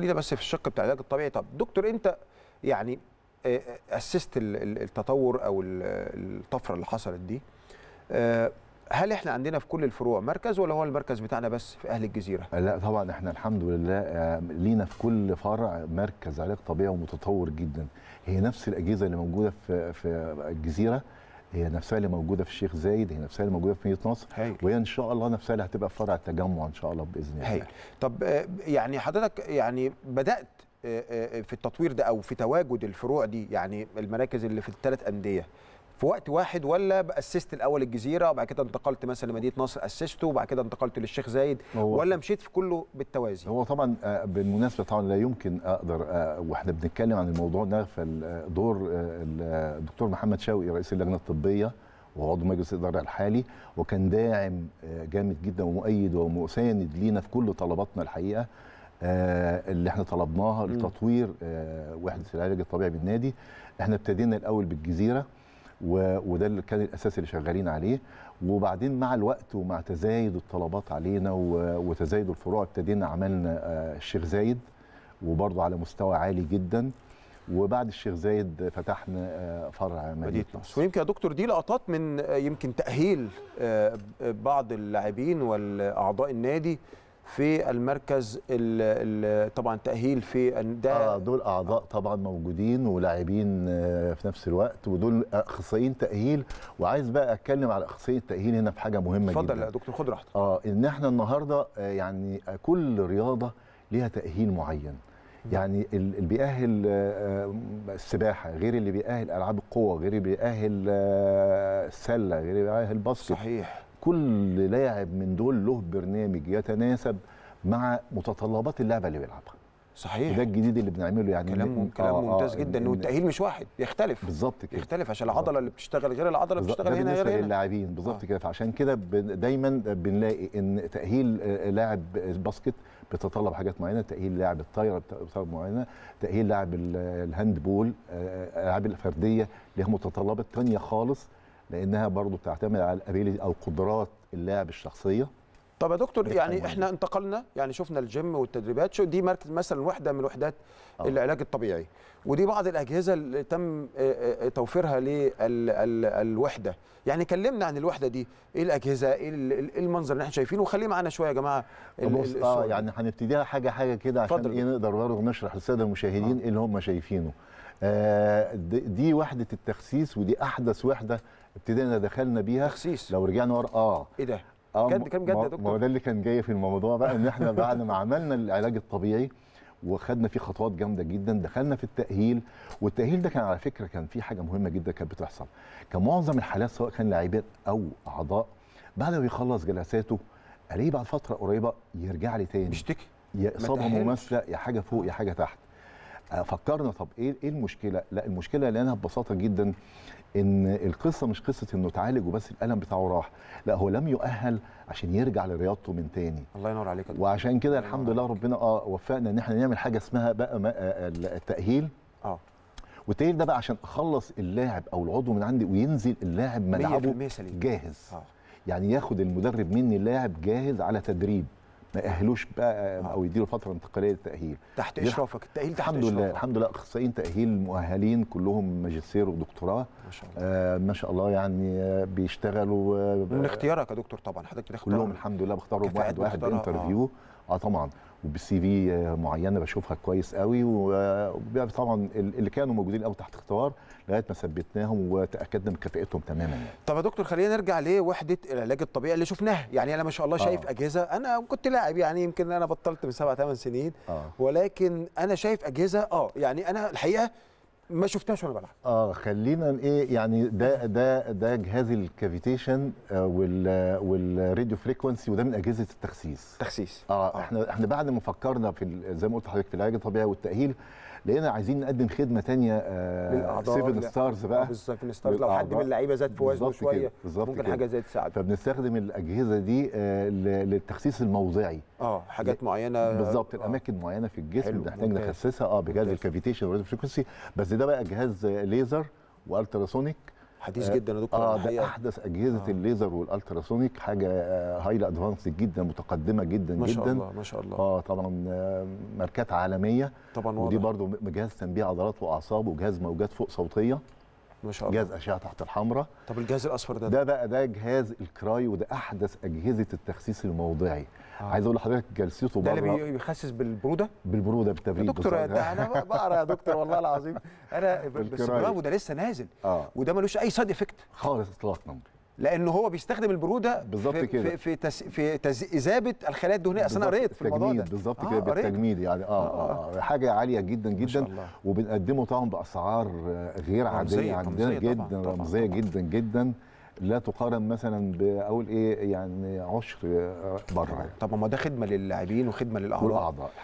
خلينا بس في الشق بتاع العلاج الطبيعي طب دكتور انت يعني اسست آه، آه، التطور او الطفره اللي حصلت دي آه، هل احنا عندنا في كل الفروع مركز ولا هو المركز بتاعنا بس في اهل الجزيره؟ لا طبعا احنا الحمد لله لينا في كل فرع مركز علاج طبيعي ومتطور جدا هي نفس الاجهزه اللي موجوده في في الجزيره هي نفسها اللي موجوده في الشيخ زايد هي نفسها اللي موجوده في مدينه نصر هي. وهي ان شاء الله نفسها اللي هتبقى في فرع التجمع ان شاء الله باذن الله طب آه، يعني حضرتك يعني بدات آه، آه، آه، في التطوير ده او في تواجد الفروع دي يعني المراكز اللي في الثلاث انديه في وقت واحد ولا اسست الاول الجزيره وبعد كده انتقلت مثلا لمدينه نصر اسسته وبعد كده انتقلت للشيخ زايد ولا مشيت في كله بالتوازي هو طبعا بالمناسبه طبعا لا يمكن اقدر واحنا بنتكلم عن الموضوع نغفل دور الدكتور محمد شوقي رئيس اللجنه الطبيه وعضو مجلس الاداره الحالي وكان داعم جامد جدا ومؤيد ومساند لينا في كل طلباتنا الحقيقه آه، اللي احنا طلبناها لتطوير آه، وحده العلاج الطبيعي بالنادي احنا ابتدينا الاول بالجزيره وده اللي كان الاساس اللي شغالين عليه وبعدين مع الوقت ومع تزايد الطلبات علينا وتزايد الفروع ابتدينا عملنا آه، الشيخ زايد وبرضه على مستوى عالي جدا وبعد الشيخ زايد فتحنا فرع مدينه نصر ويمكن يا دكتور دي لقطات من يمكن تاهيل بعض اللاعبين والاعضاء النادي في المركز ال ال طبعا تاهيل في ده اه دول اعضاء طبعا موجودين ولاعبين آه، في نفس الوقت ودول اخصائيين تاهيل وعايز بقى اتكلم على اخصائي التاهيل هنا في حاجه مهمه جدا اتفضل يا دكتور خد راحتك اه ان احنا النهارده آه، يعني كل رياضه ليها تاهيل معين يعني اللي بيأهل آه، السباحه غير اللي بيأهل العاب القوه غير اللي بيأهل السله غير اللي بيأهل الباسكت صحيح كل لاعب من دول له برنامج يتناسب مع متطلبات اللعبه اللي بيلعبها صحيح ده الجديد اللي بنعمله يعني كلام كلام آه،, آه ممتاز جدا آه والتاهيل مش واحد يختلف بالظبط كده يختلف عشان العضله اللي بتشتغل غير العضله اللي بتشتغل هنا غير هنا اللاعبين بالظبط آه. كده فعشان كده دايما بنلاقي ان تاهيل آه، لاعب باسكت بتتطلب حاجات معينه تاهيل لاعب الطايره بتتطلب معينه تاهيل لاعب الهاند بول الالعاب آه، الفرديه ليها متطلبات ثانيه خالص لانها برضو بتعتمد على الابيلتي او قدرات اللاعب الشخصيه طب يا دكتور يعني احنا انتقلنا يعني شفنا الجيم والتدريبات شو دي مركز مثلا وحده من وحدات آه. العلاج الطبيعي ودي بعض الاجهزه اللي تم آه، آه، توفيرها للوحده يعني كلمنا عن الوحده دي ايه الاجهزه ايه, إيه, إيه المنظر اللي احنا شايفينه وخليه معانا شويه يا جماعه بص اه يعني هنبتديها حاجه حاجه كده عشان فضل. ايه نقدر برضه نشرح للساده المشاهدين آه. إيه اللي هم شايفينه آه دي وحده التخسيس ودي احدث وحده ابتدينا دخلنا بيها تخسيس لو رجعنا ورا اه ايه ده آه، بجد كلام جد يا دكتور ما هو ده اللي كان جاي في الموضوع بقى ان احنا بعد ما عملنا العلاج الطبيعي وخدنا فيه خطوات جامده جدا دخلنا في التاهيل والتاهيل ده كان على فكره كان فيه حاجه مهمه جدا كانت بتحصل كان معظم الحالات سواء كان لاعبين او اعضاء بعد ما يخلص جلساته الاقيه بعد فتره قريبه يرجع لي تاني يشتكي يا اصابه ممثله يا حاجه فوق يا حاجه تحت فكرنا طب ايه ايه المشكله؟ لا المشكله لقيناها ببساطه جدا ان القصه مش قصه انه اتعالج وبس الالم بتاعه راح، لا هو لم يؤهل عشان يرجع لرياضته من تاني. الله ينور عليك وعشان كده الحمد لله ربنا اه وفقنا ان احنا نعمل حاجه اسمها بقى آه، آه، التاهيل. اه والتأهيل ده بقى عشان اخلص اللاعب او العضو من عندي وينزل اللاعب ملعبه جاهز. آه. يعني ياخد المدرب مني اللاعب جاهز على تدريب. ما يأهلوش بقى آه. او يديله فتره انتقاليه للتاهيل تحت اشرافك التاهيل تحت الحمد لله الحمد لله اخصائيين تاهيل مؤهلين كلهم ماجستير ودكتوراه ما شاء الله آه ما شاء الله يعني آه، بيشتغلوا آه، من اختيارك يا دكتور طبعا حضرتك بتختار كلهم الحمد لله بختارهم واحد واحد انترفيو آه. اه طبعا وبسي في آه، معينه بشوفها كويس قوي وطبعا آه، يعني اللي كانوا موجودين قوي تحت اختبار لغايه ما ثبتناهم وتاكدنا من كفاءتهم تماما طب يا دكتور خلينا نرجع لوحده العلاج الطبيعي اللي شفناها يعني انا ما شاء الله آه. شايف آه. اجهزه انا كنت لاعب يعني يمكن انا بطلت من سبع ثمان سنين آه. ولكن انا شايف اجهزه اه يعني انا الحقيقه ما شفتهاش وانا بلعب اه خلينا ايه يعني ده ده ده جهاز الكافيتيشن آه، وال والراديو فريكونسي وده من اجهزه التخسيس تخسيس اه, آه. احنا احنا بعد ما فكرنا في زي ما قلت لحضرتك في العلاج الطبيعي والتاهيل لقينا عايزين نقدم خدمه ثانيه آه سيفن ستارز بقى سيفن آه، ستارز لو حد من اللعيبه زاد في وزنه شويه ممكن كده. حاجه زي تساعده فبنستخدم الاجهزه دي آه للتخسيس الموضعي اه حاجات معينه بالظبط آه. الاماكن معينه في الجسم بنحتاج نخسسها اه بجهاز الكافيتيشن والراديو فريكونسي بس ده بقى جهاز ليزر والتراسونيك حديث جدا يا دكتور اه ده احدث اجهزه آه. الليزر والالتراسونيك حاجه هايلي آه، ادفانس جدا متقدمه جدا ما شاء جدا الله ما شاء الله اه طبعا آه، ماركات عالميه طبعا ودي برضو جهاز تنبيه عضلات واعصاب وجهاز موجات فوق صوتيه ما شاء الله جهاز اشعه تحت الحمراء طب الجهاز الاصفر ده ده بقى ده جهاز الكراي وده احدث اجهزه التخسيس الموضعي آه. عايز اقول لحضرتك جلسته بره ده اللي بيخسس بالبروده بالبروده بالتبريد يا دكتور ده انا بقرا يا دكتور والله العظيم انا بس برافو ده لسه نازل آه. وده ملوش اي سايد افكت خالص اطلاقا لانه هو بيستخدم البروده بالظبط كده في في, تس في تز اذابه الخلايا الدهنيه اصل انا قريت في الموضوع ده بالظبط آه، كده آه بالتجميد يعني آه، آه،, آه, آه, آه, حاجه عاليه جدا جدا وبنقدمه طبعا باسعار غير عاديه عندنا جدا رمزيه جدا جدا لا تقارن مثلا باقول ايه يعني عشر بره طب ما ده خدمه للاعبين وخدمه للاعضاء